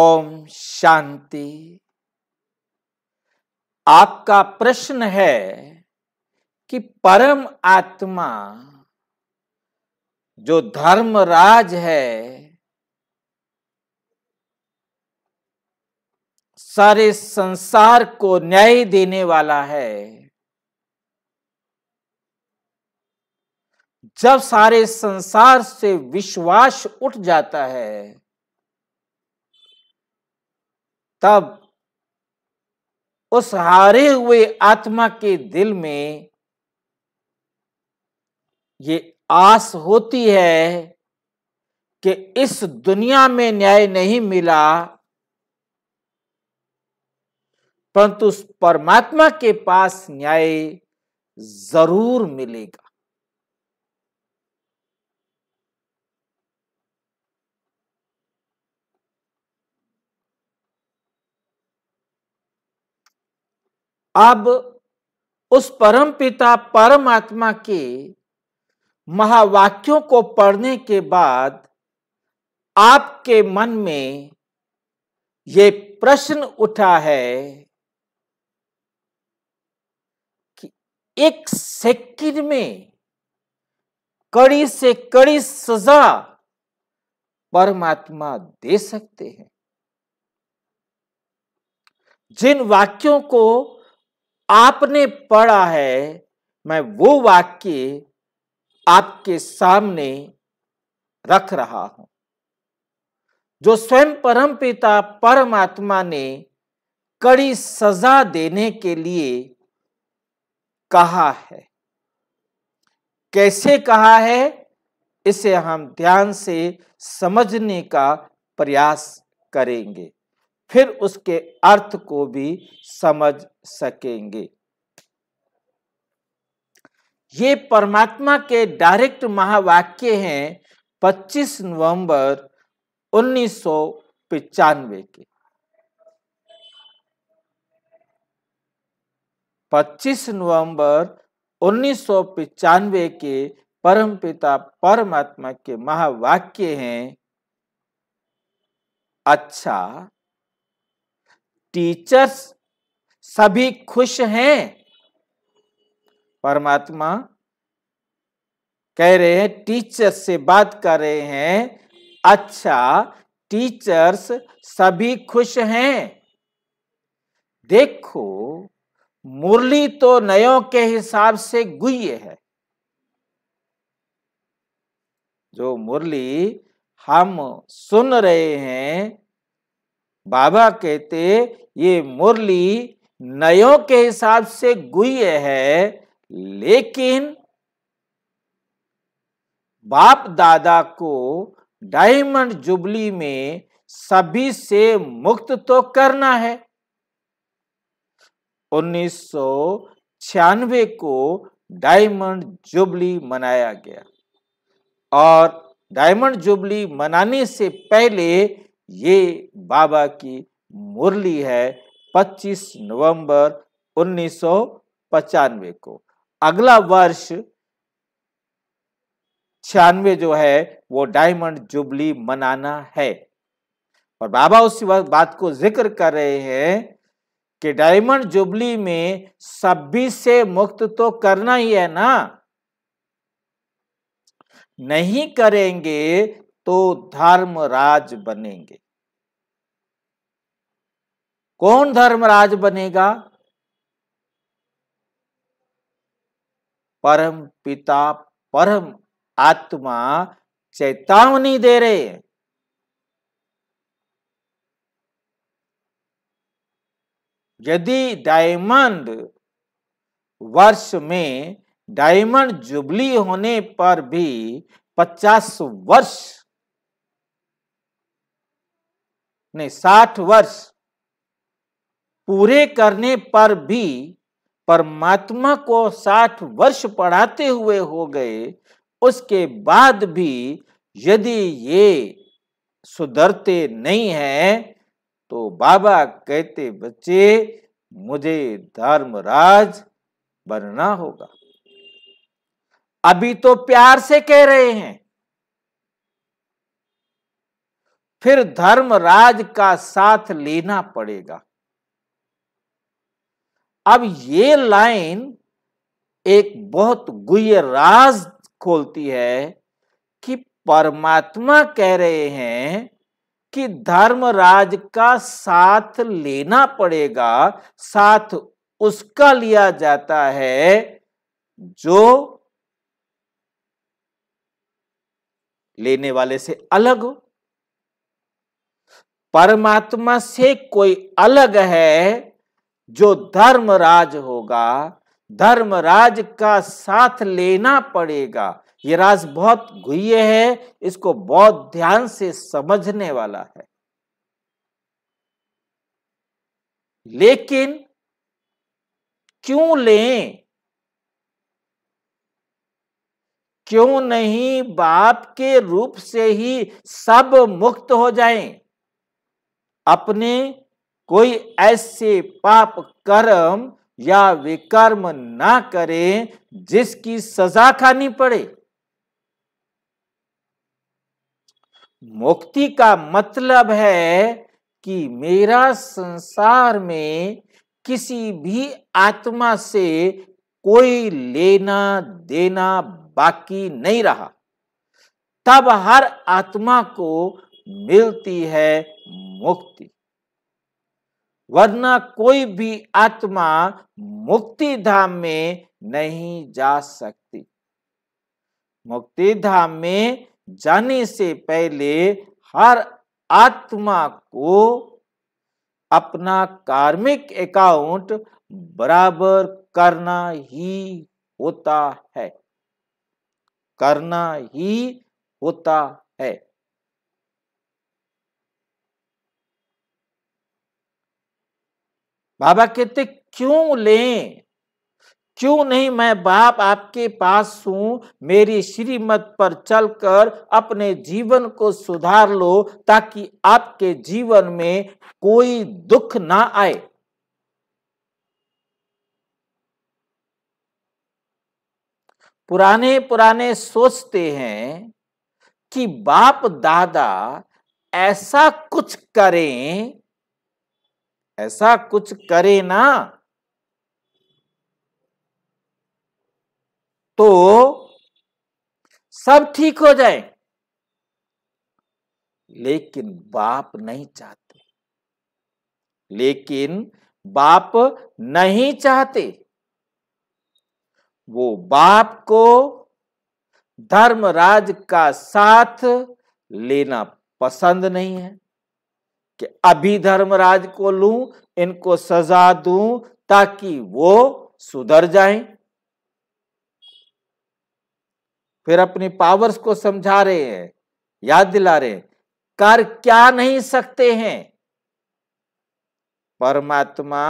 ओम शांति आपका प्रश्न है कि परम आत्मा जो धर्मराज है सारे संसार को न्याय देने वाला है जब सारे संसार से विश्वास उठ जाता है तब उस हारे हुए आत्मा के दिल में ये आस होती है कि इस दुनिया में न्याय नहीं मिला परंतु उस परमात्मा के पास न्याय जरूर मिलेगा अब उस परम पिता परमात्मा के महावाक्यों को पढ़ने के बाद आपके मन में ये प्रश्न उठा है कि एक सेकंड में कड़ी से कड़ी सजा परमात्मा दे सकते हैं जिन वाक्यों को आपने पढ़ा है मैं वो वाक्य आपके सामने रख रहा हूं जो स्वयं परम पिता परमात्मा ने कड़ी सजा देने के लिए कहा है कैसे कहा है इसे हम ध्यान से समझने का प्रयास करेंगे फिर उसके अर्थ को भी समझ सकेंगे ये परमात्मा के डायरेक्ट महावाक्य हैं 25 नवंबर उन्नीस के 25 नवंबर उन्नीस के परमपिता परमात्मा के महावाक्य हैं अच्छा टीचर्स सभी खुश हैं परमात्मा कह रहे हैं टीचर्स से बात कर रहे हैं अच्छा टीचर्स सभी खुश हैं देखो मुरली तो नयों के हिसाब से गुह्य है जो मुरली हम सुन रहे हैं बाबा कहते ये मुरली नयों के हिसाब से गुह्य है लेकिन बाप दादा को डायमंड जुबली में सभी से मुक्त तो करना है उन्नीस को डायमंड जुबली मनाया गया और डायमंड जुबली मनाने से पहले ये बाबा की मुरली है 25 नवंबर उन्नीस को अगला वर्ष छियानवे जो है वो डायमंड जुबली मनाना है और बाबा उस बात को जिक्र कर रहे हैं कि डायमंड जुबली में सभी से मुक्त तो करना ही है ना नहीं करेंगे तो धर्मराज बनेंगे कौन धर्मराज बनेगा परम पिता परम आत्मा चेतावनी दे रहे हैं यदि डायमंड वर्ष में डायमंड जुबली होने पर भी 50 वर्ष नहीं साठ वर्ष पूरे करने पर भी परमात्मा को साठ वर्ष पढ़ाते हुए हो गए उसके बाद भी यदि ये सुधरते नहीं है तो बाबा कहते बच्चे मुझे धर्मराज बनना होगा अभी तो प्यार से कह रहे हैं फिर धर्म राज का साथ लेना पड़ेगा अब ये लाइन एक बहुत गुह्य राज खोलती है कि परमात्मा कह रहे हैं कि धर्म राज का साथ लेना पड़ेगा साथ उसका लिया जाता है जो लेने वाले से अलग हो परमात्मा से कोई अलग है जो धर्मराज होगा धर्मराज का साथ लेना पड़ेगा ये राज बहुत गुह्य है इसको बहुत ध्यान से समझने वाला है लेकिन क्यों लें क्यों नहीं बाप के रूप से ही सब मुक्त हो जाएं अपने कोई ऐसे पाप कर्म या विकर्म ना करे जिसकी सजा खानी पड़े मुक्ति का मतलब है कि मेरा संसार में किसी भी आत्मा से कोई लेना देना बाकी नहीं रहा तब हर आत्मा को मिलती है मुक्ति वरना कोई भी आत्मा मुक्ति धाम में नहीं जा सकती मुक्ति धाम में जाने से पहले हर आत्मा को अपना कार्मिक अकाउंट बराबर करना ही होता है करना ही होता है बाबा कहते क्यों लें क्यों नहीं मैं बाप आपके पास हूं मेरी श्रीमत पर चलकर अपने जीवन को सुधार लो ताकि आपके जीवन में कोई दुख ना आए पुराने पुराने सोचते हैं कि बाप दादा ऐसा कुछ करें ऐसा कुछ करे ना तो सब ठीक हो जाए लेकिन बाप नहीं चाहते लेकिन बाप नहीं चाहते वो बाप को धर्मराज का साथ लेना पसंद नहीं है कि अभी धर्मराज को लू इनको सजा दूं ताकि वो सुधर जाए फिर अपनी पावर्स को समझा रहे हैं याद दिला रहे हैं कर क्या नहीं सकते हैं परमात्मा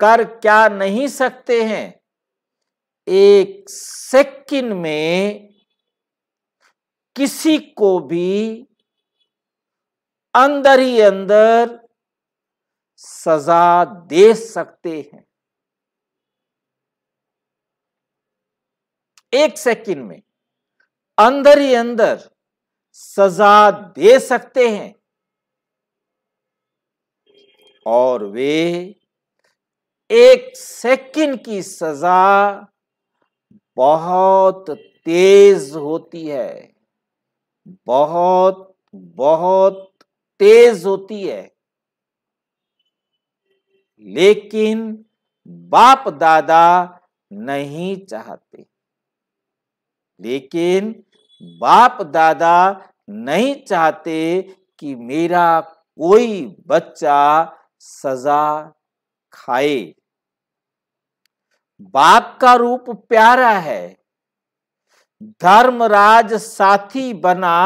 कर क्या नहीं सकते हैं एक सेकंड में किसी को भी अंदर ही अंदर सजा दे सकते हैं एक सेकंड में अंदर ही अंदर सजा दे सकते हैं और वे एक सेकंड की सजा बहुत तेज होती है बहुत बहुत तेज होती है लेकिन बाप दादा नहीं चाहते लेकिन बाप दादा नहीं चाहते कि मेरा कोई बच्चा सजा खाए बाप का रूप प्यारा है धर्मराज साथी बना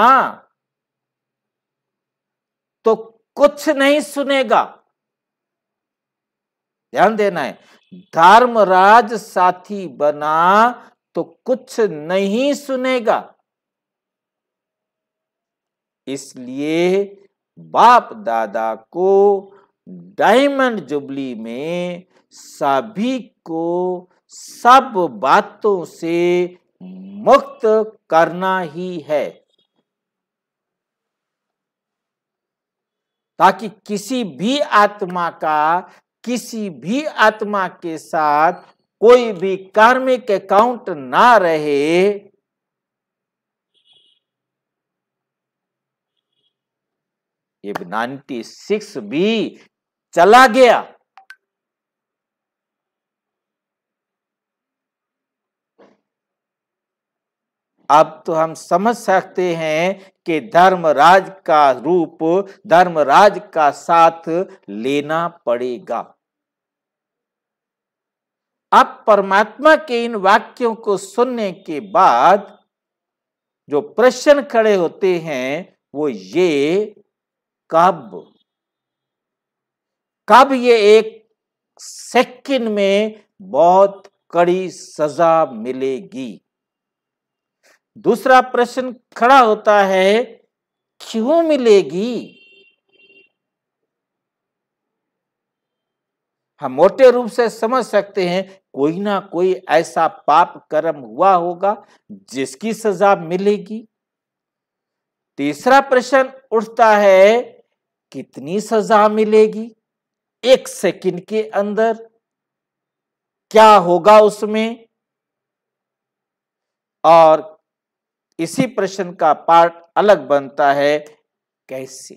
तो कुछ नहीं सुनेगा ध्यान देना है धर्मराज साथी बना तो कुछ नहीं सुनेगा इसलिए बाप दादा को डायमंड जुबली में सभी को सब बातों से मुक्त करना ही है ताकि किसी भी आत्मा का किसी भी आत्मा के साथ कोई भी कार्मिक अकाउंट ना रहे ये 96 भी चला गया अब तो हम समझ सकते हैं कि धर्मराज का रूप धर्मराज का साथ लेना पड़ेगा अब परमात्मा के इन वाक्यों को सुनने के बाद जो प्रश्न खड़े होते हैं वो ये कब कब ये एक सेकंड में बहुत कड़ी सजा मिलेगी दूसरा प्रश्न खड़ा होता है क्यों मिलेगी हम मोटे रूप से समझ सकते हैं कोई ना कोई ऐसा पाप कर्म हुआ होगा जिसकी सजा मिलेगी तीसरा प्रश्न उठता है कितनी सजा मिलेगी एक सेकंड के अंदर क्या होगा उसमें और इसी प्रश्न का पार्ट अलग बनता है कैसे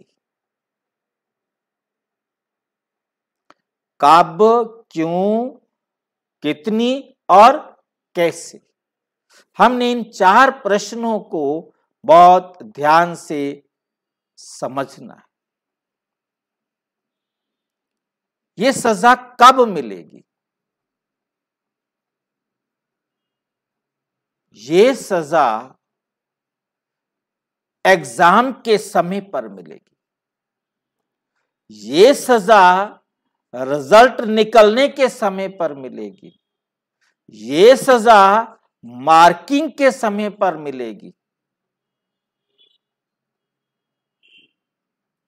कब क्यों कितनी और कैसे हमने इन चार प्रश्नों को बहुत ध्यान से समझना है ये सजा कब मिलेगी ये सजा एग्जाम के समय पर मिलेगी ये सजा रिजल्ट निकलने के समय पर मिलेगी ये सजा मार्किंग के समय पर मिलेगी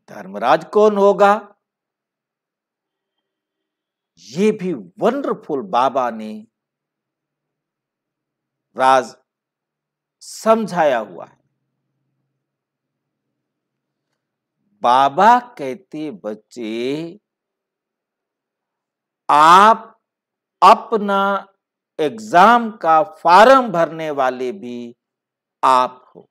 धर्मराज कौन होगा ये भी वंडरफुल बाबा ने राज समझाया हुआ है बाबा कहते बच्चे आप अपना एग्जाम का फार्म भरने वाले भी आप हो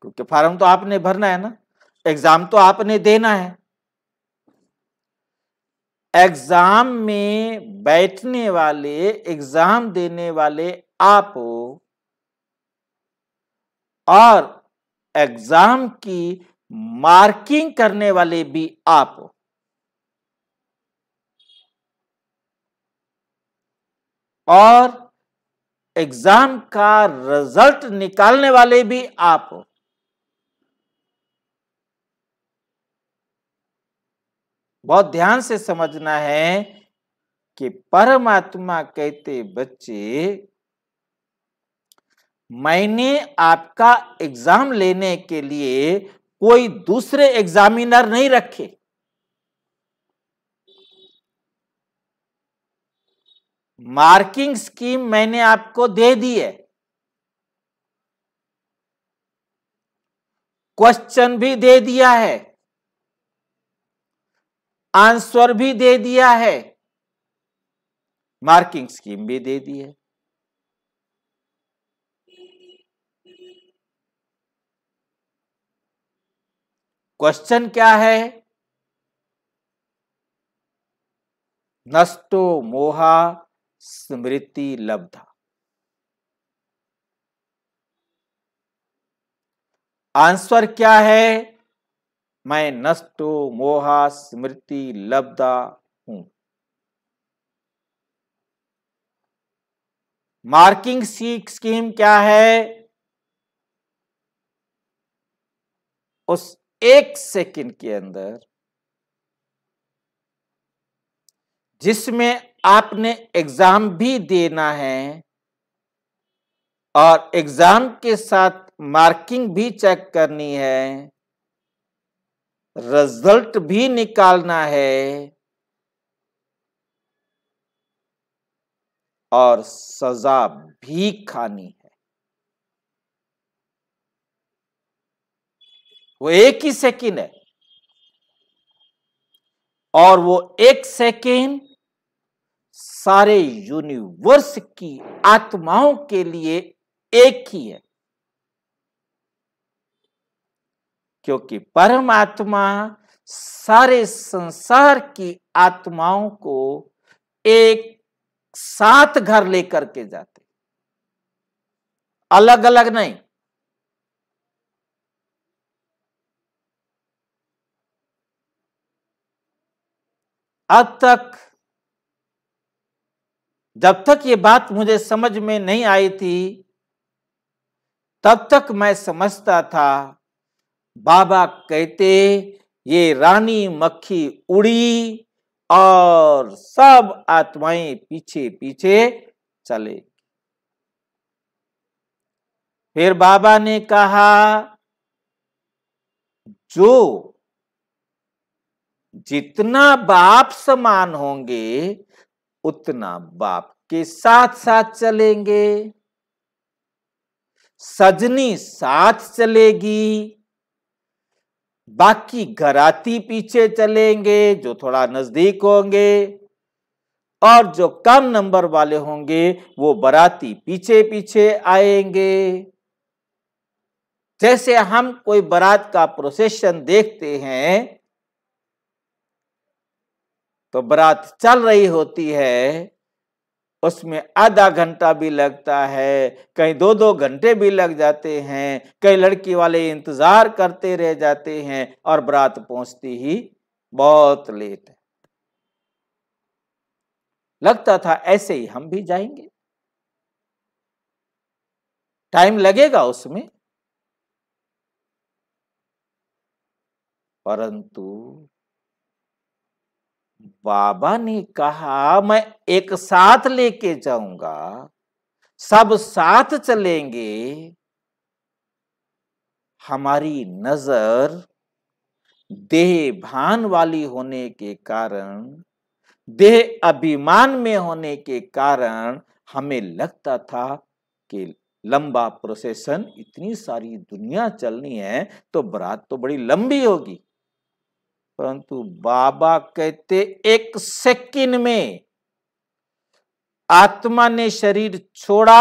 क्योंकि फार्म तो आपने भरना है ना एग्जाम तो आपने देना है एग्जाम में बैठने वाले एग्जाम देने वाले आप हो और एग्जाम की मार्किंग करने वाले भी आप हो और एग्जाम का रिजल्ट निकालने वाले भी आप हो बहुत ध्यान से समझना है कि परमात्मा कहते बच्चे मैंने आपका एग्जाम लेने के लिए कोई दूसरे एग्जामिनर नहीं रखे मार्किंग स्कीम मैंने आपको दे दी है क्वेश्चन भी दे दिया है आंसर भी दे दिया है मार्किंग स्कीम भी दे दी है क्वेश्चन क्या है नष्टो मोहा स्मृति लब्धा आंसर क्या है मैं नष्टो मोहा स्मृति लब्धा हूं मार्किंग सीख स्कीम क्या है उस एक सेकंड के अंदर जिसमें आपने एग्जाम भी देना है और एग्जाम के साथ मार्किंग भी चेक करनी है रिजल्ट भी निकालना है और सजा भी खानी है वो एक ही सेकेंड है और वो एक सेकेंड सारे यूनिवर्स की आत्माओं के लिए एक ही है क्योंकि परमात्मा सारे संसार की आत्माओं को एक साथ घर लेकर के जाते अलग अलग नहीं अब तक जब तक ये बात मुझे समझ में नहीं आई थी तब तक मैं समझता था बाबा कहते ये रानी मक्खी उड़ी और सब आत्माएं पीछे पीछे चले फिर बाबा ने कहा जो जितना बाप समान होंगे उतना बाप के साथ साथ चलेंगे सजनी साथ चलेगी बाकी घराती पीछे चलेंगे जो थोड़ा नजदीक होंगे और जो कम नंबर वाले होंगे वो बराती पीछे पीछे आएंगे जैसे हम कोई बारात का प्रोसेशन देखते हैं तो बरात चल रही होती है उसमें आधा घंटा भी लगता है कहीं दो दो घंटे भी लग जाते हैं कई लड़की वाले इंतज़ार करते रह जाते हैं और बरात पहुंचती ही बहुत लेट है लगता था ऐसे ही हम भी जाएंगे टाइम लगेगा उसमें परंतु बाबा ने कहा मैं एक साथ लेके जाऊंगा सब साथ चलेंगे हमारी नजर देह भान वाली होने के कारण देह अभिमान में होने के कारण हमें लगता था कि लंबा प्रोसेशन इतनी सारी दुनिया चलनी है तो बरात तो बड़ी लंबी होगी परंतु बाबा कहते एक सेकंड में आत्मा ने शरीर छोड़ा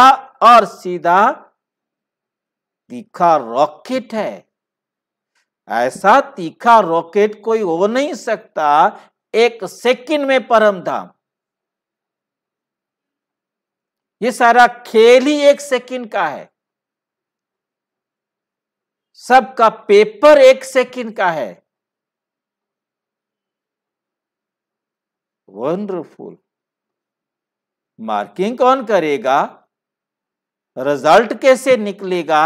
और सीधा तीखा रॉकेट है ऐसा तीखा रॉकेट कोई हो नहीं सकता एक सेकंड में परम धाम ये सारा खेल ही एक सेकंड का है सबका पेपर एक सेकंड का है वंडरफुल मार्किंग कौन करेगा रिजल्ट कैसे निकलेगा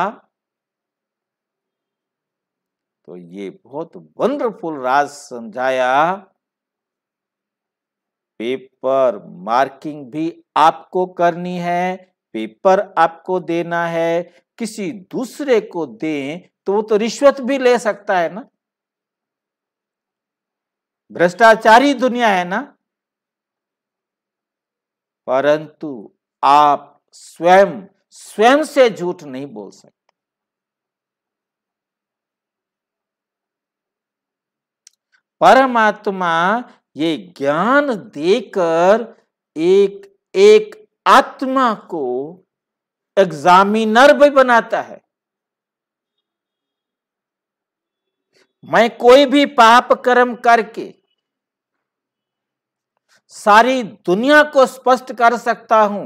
तो ये बहुत वंडरफुल राज समझाया पेपर मार्किंग भी आपको करनी है पेपर आपको देना है किसी दूसरे को दें तो वो तो रिश्वत भी ले सकता है ना भ्रष्टाचारी दुनिया है ना परंतु आप स्वयं स्वयं से झूठ नहीं बोल सकते परमात्मा ये ज्ञान देकर एक एक आत्मा को एग्जामिनर भी बनाता है मैं कोई भी पाप कर्म करके सारी दुनिया को स्पष्ट कर सकता हूं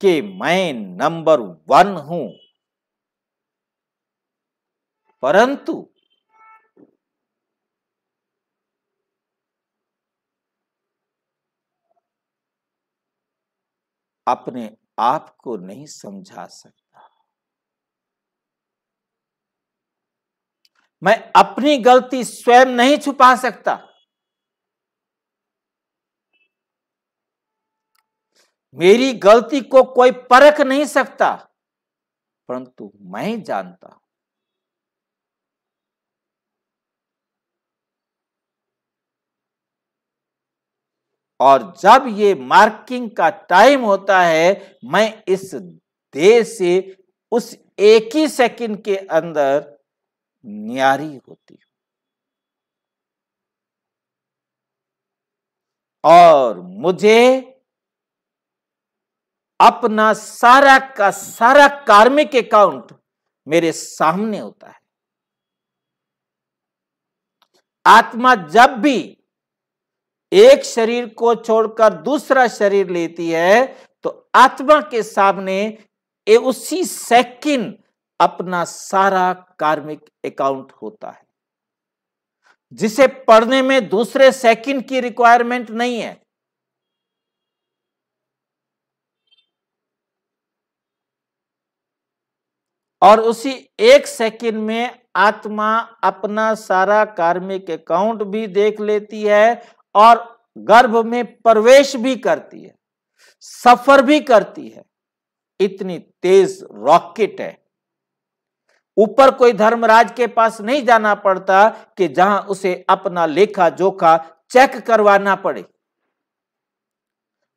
कि मैं नंबर वन हूं परंतु अपने आप को नहीं समझा सकता मैं अपनी गलती स्वयं नहीं छुपा सकता मेरी गलती को कोई परख नहीं सकता परंतु मैं जानता हूं और जब ये मार्किंग का टाइम होता है मैं इस देह से उस एक ही सेकंड के अंदर न्यारी होती हूं और मुझे अपना सारा का सारा कार्मिक अकाउंट मेरे सामने होता है आत्मा जब भी एक शरीर को छोड़कर दूसरा शरीर लेती है तो आत्मा के सामने ए उसी सेकंड अपना सारा कार्मिक अकाउंट होता है जिसे पढ़ने में दूसरे सेकंड की रिक्वायरमेंट नहीं है और उसी एक सेकंड में आत्मा अपना सारा कार्मिक अकाउंट भी देख लेती है और गर्भ में प्रवेश भी करती है सफर भी करती है इतनी तेज रॉकेट है ऊपर कोई धर्मराज के पास नहीं जाना पड़ता कि जहां उसे अपना लेखा जोखा चेक करवाना पड़े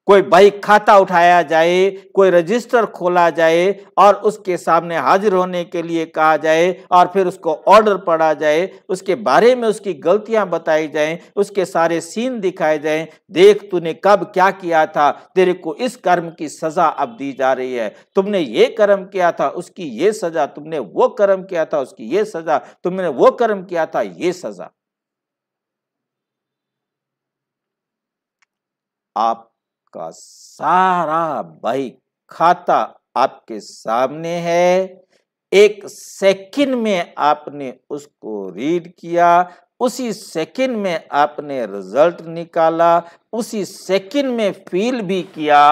कोई बाइक खाता उठाया जाए कोई रजिस्टर खोला जाए और उसके सामने हाजिर होने के लिए कहा जाए और फिर उसको ऑर्डर पढ़ा जाए उसके बारे में उसकी गलतियां बताई जाएं उसके सारे सीन दिखाए जाएं देख तूने कब क्या किया था तेरे को इस कर्म की सज़ा अब दी जा रही है तुमने ये कर्म किया था उसकी ये सज़ा तुमने वो कर्म किया था उसकी ये सज़ा तुमने वो कर्म किया था ये सज़ा आप का सारा बही खाता आपके सामने है एक सेकंड में आपने उसको रीड किया उसी सेकंड में आपने रिजल्ट निकाला उसी सेकंड में फील भी किया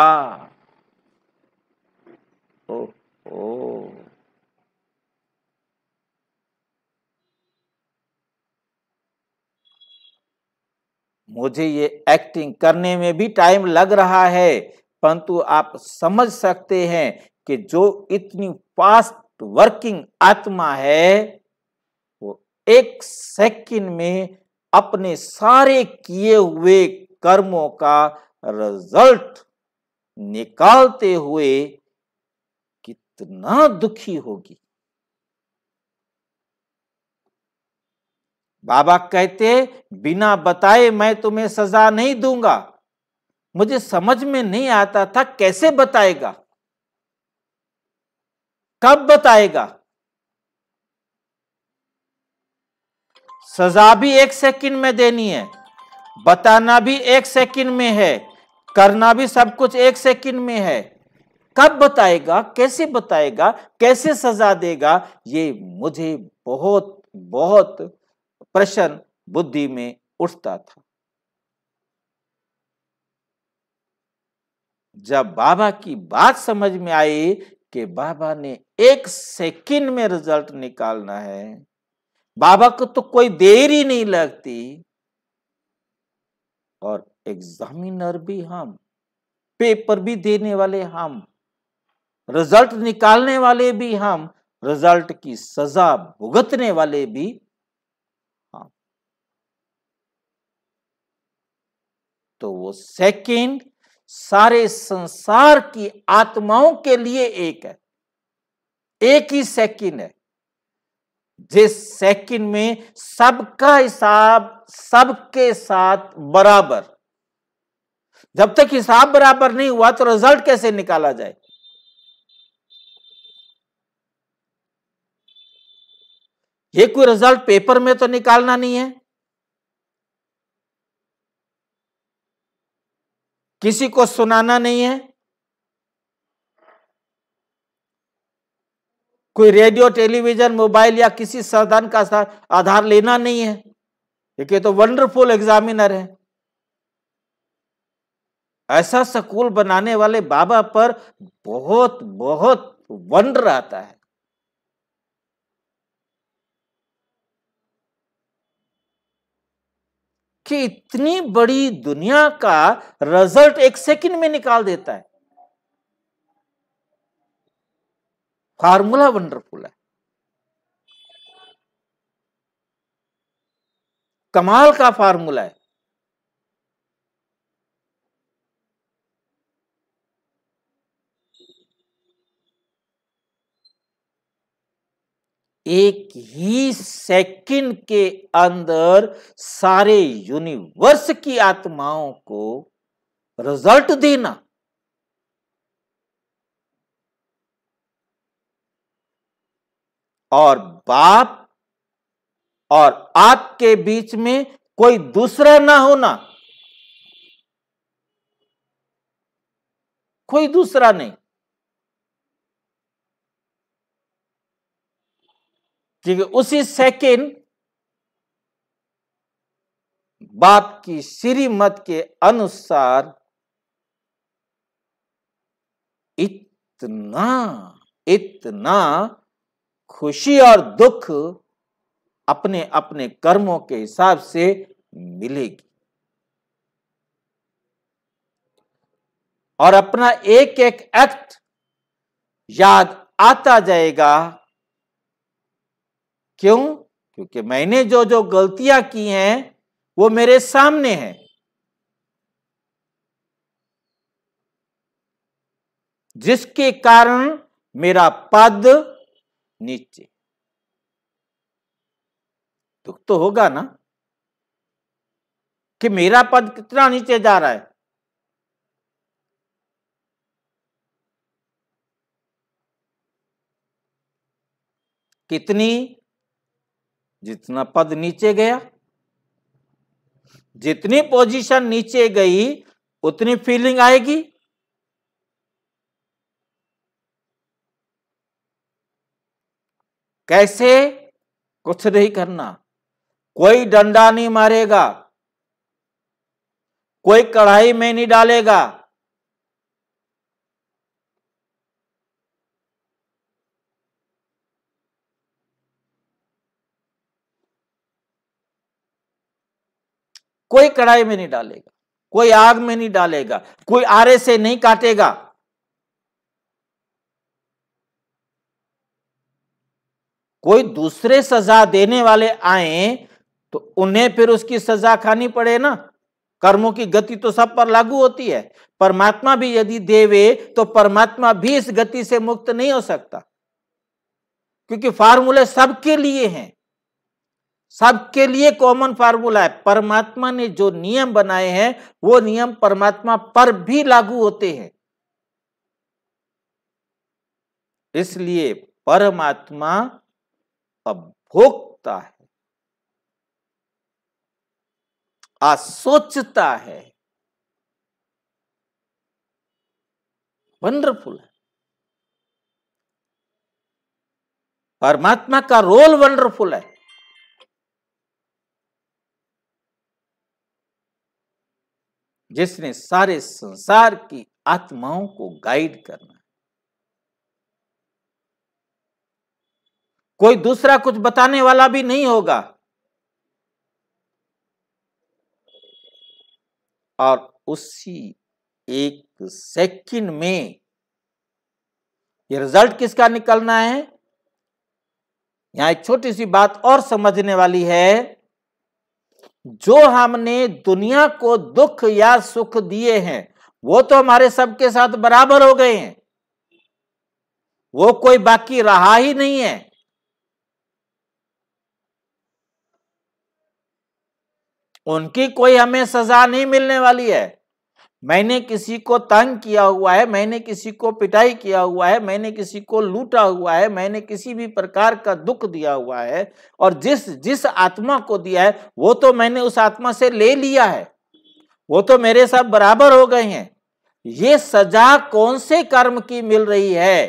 ओ, ओ। मुझे ये एक्टिंग करने में भी टाइम लग रहा है परंतु आप समझ सकते हैं कि जो इतनी फास्ट वर्किंग आत्मा है वो एक सेकंड में अपने सारे किए हुए कर्मों का रिजल्ट निकालते हुए कितना दुखी होगी बाबा कहते बिना बताए मैं तुम्हें सजा नहीं दूंगा मुझे समझ में नहीं आता था कैसे बताएगा कब बताएगा सजा भी एक सेकंड में देनी है बताना भी एक सेकंड में है करना भी सब कुछ एक सेकंड में है कब बताएगा कैसे बताएगा कैसे सजा देगा ये मुझे बहुत बहुत प्रश्न बुद्धि में उठता था जब बाबा की बात समझ में आई कि बाबा ने एक सेकंड में रिजल्ट निकालना है बाबा को तो कोई देर ही नहीं लगती और एग्जामिनर भी हम पेपर भी देने वाले हम रिजल्ट निकालने वाले भी हम रिजल्ट की सजा भुगतने वाले भी तो वो सेकंड सारे संसार की आत्माओं के लिए एक है एक ही सेकंड है जिस सेकंड में सबका हिसाब सबके साथ बराबर जब तक हिसाब बराबर नहीं हुआ तो रिजल्ट कैसे निकाला जाए ये कोई रिजल्ट पेपर में तो निकालना नहीं है किसी को सुनाना नहीं है कोई रेडियो टेलीविजन मोबाइल या किसी साधन का आधार लेना नहीं है देखिए तो वंडरफुल एग्जामिनर है ऐसा स्कूल बनाने वाले बाबा पर बहुत बहुत वंडर आता है कि इतनी बड़ी दुनिया का रिजल्ट एक सेकंड में निकाल देता है फार्मूला वंडरफुल है कमाल का फार्मूला है एक ही सेकंड के अंदर सारे यूनिवर्स की आत्माओं को रिजल्ट देना और बाप और आपके बीच में कोई दूसरा ना होना कोई दूसरा नहीं क्योंकि उसी सेकेंड बाप की श्रीमत के अनुसार इतना इतना खुशी और दुख अपने अपने कर्मों के हिसाब से मिलेगी और अपना एक एक एक्ट याद आता जाएगा क्यों क्योंकि मैंने जो जो गलतियां की हैं वो मेरे सामने हैं जिसके कारण मेरा पद नीचे दुख तो होगा ना कि मेरा पद कितना नीचे जा रहा है कितनी जितना पद नीचे गया जितनी पोजीशन नीचे गई उतनी फीलिंग आएगी कैसे कुछ नहीं करना कोई डंडा नहीं मारेगा कोई कढ़ाई में नहीं डालेगा कोई कढ़ाई में नहीं डालेगा कोई आग में नहीं डालेगा कोई आरे से नहीं काटेगा कोई दूसरे सजा देने वाले आए तो उन्हें फिर उसकी सजा खानी पड़े ना कर्मों की गति तो सब पर लागू होती है परमात्मा भी यदि देवे तो परमात्मा भी इस गति से मुक्त नहीं हो सकता क्योंकि फार्मूले सबके लिए हैं सबके लिए कॉमन फार्मूला है परमात्मा ने जो नियम बनाए हैं वो नियम परमात्मा पर भी लागू होते हैं इसलिए परमात्मा अभोक्ता है आसोचता है वंडरफुल है परमात्मा का रोल वंडरफुल है जिसने सारे संसार की आत्माओं को गाइड करना है कोई दूसरा कुछ बताने वाला भी नहीं होगा और उसी एक सेकंड में ये रिजल्ट किसका निकलना है यहां एक छोटी सी बात और समझने वाली है जो हमने दुनिया को दुख या सुख दिए हैं वो तो हमारे सबके साथ बराबर हो गए हैं वो कोई बाकी रहा ही नहीं है उनकी कोई हमें सजा नहीं मिलने वाली है मैंने किसी को तंग किया हुआ है मैंने किसी को पिटाई किया हुआ है मैंने किसी को लूटा हुआ है मैंने किसी भी प्रकार का दुख दिया हुआ है और जिस जिस आत्मा को दिया है वो तो मैंने उस आत्मा से ले लिया है वो तो मेरे साथ बराबर हो गए हैं ये सजा कौन से कर्म की मिल रही है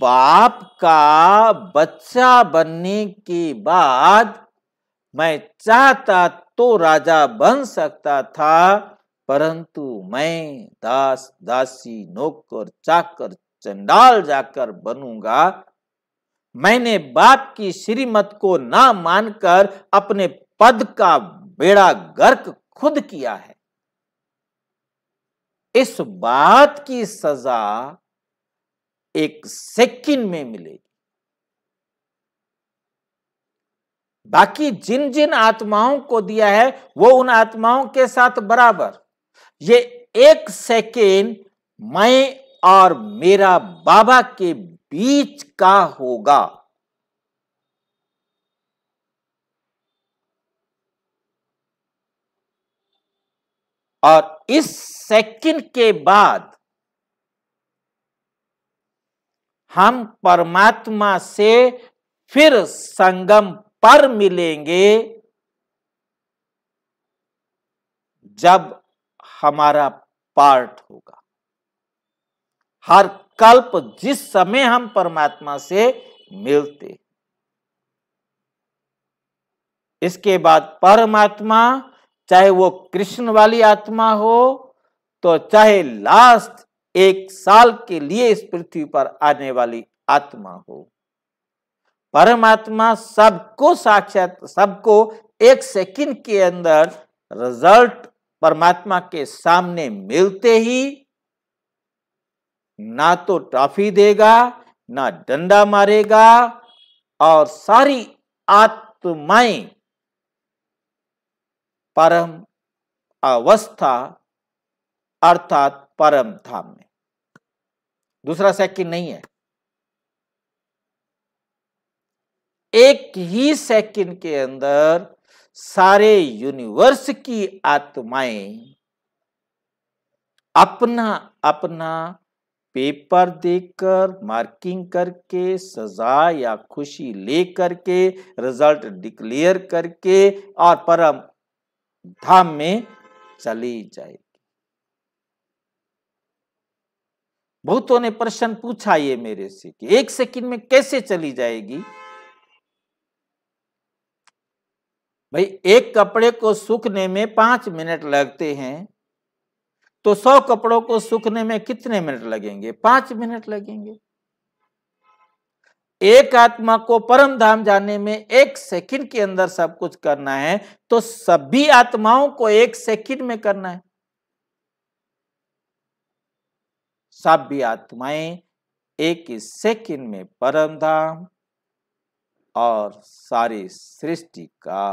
बाप का बच्चा बनने के बाद मैं चाहता तो राजा बन सकता था परंतु मैं दास दासी नौकर चाकर चंडाल जाकर बनूंगा मैंने बाप की श्रीमत को ना मानकर अपने पद का बेड़ा गर्क खुद किया है इस बात की सजा एक सेकंड में मिलेगी बाकी जिन जिन आत्माओं को दिया है वो उन आत्माओं के साथ बराबर ये एक सेकेंड मैं और मेरा बाबा के बीच का होगा और इस सेकंड के बाद हम परमात्मा से फिर संगम पर मिलेंगे जब हमारा पार्ट होगा हर कल्प जिस समय हम परमात्मा से मिलते इसके बाद परमात्मा चाहे वो कृष्ण वाली आत्मा हो तो चाहे लास्ट एक साल के लिए इस पृथ्वी पर आने वाली आत्मा हो परमात्मा सबको साक्षात सबको एक सेकंड के अंदर रिजल्ट परमात्मा के सामने मिलते ही ना तो ट्रॉफी देगा ना डंडा मारेगा और सारी आत्माएं परम अवस्था अर्थात परम धाम में दूसरा सेकंड नहीं है एक ही सेकंड के अंदर सारे यूनिवर्स की आत्माएं अपना अपना पेपर देकर मार्किंग करके सजा या खुशी ले करके रिजल्ट डिक्लेयर करके और परम धाम में चली जाएगी बहुतों ने प्रश्न पूछा ये मेरे से कि एक सेकंड में कैसे चली जाएगी भाई एक कपड़े को सूखने में पांच मिनट लगते हैं तो सौ कपड़ों को सूखने में कितने मिनट लगेंगे पांच मिनट लगेंगे एक आत्मा को परम धाम जाने में एक सेकंड के अंदर सब कुछ करना है तो सभी आत्माओं को एक सेकंड में करना है सभी आत्माएं एक ही सेकंड में परम धाम और सारी सृष्टि का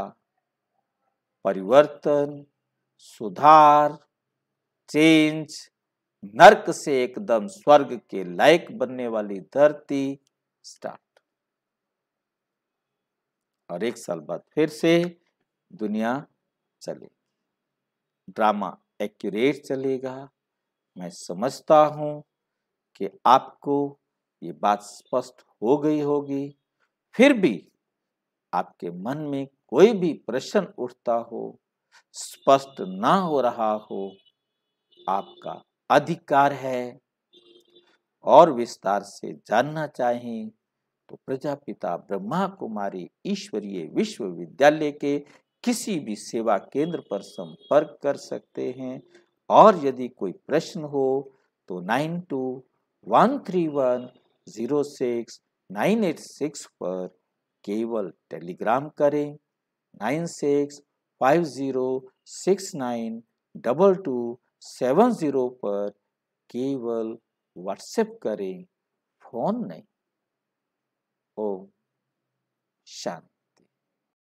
परिवर्तन सुधार चेंज नरक से एकदम स्वर्ग के लायक बनने वाली धरती स्टार्ट और एक साल बाद फिर से दुनिया चले ड्रामा एक्यूरेट चलेगा मैं समझता हूं कि आपको ये बात स्पष्ट हो गई होगी फिर भी आपके मन में कोई भी प्रश्न उठता हो स्पष्ट ना हो रहा हो आपका अधिकार है और विस्तार से जानना चाहें तो प्रजापिता ब्रह्मा कुमारी ईश्वरीय विश्वविद्यालय के किसी भी सेवा केंद्र पर संपर्क कर सकते हैं और यदि कोई प्रश्न हो तो nine two one three one zero six nine eight six पर केवल टेलीग्राम करें nine six five zero six nine double two seven zero पर केवल व्हाट्सएप करें फोन नहीं ओम शांत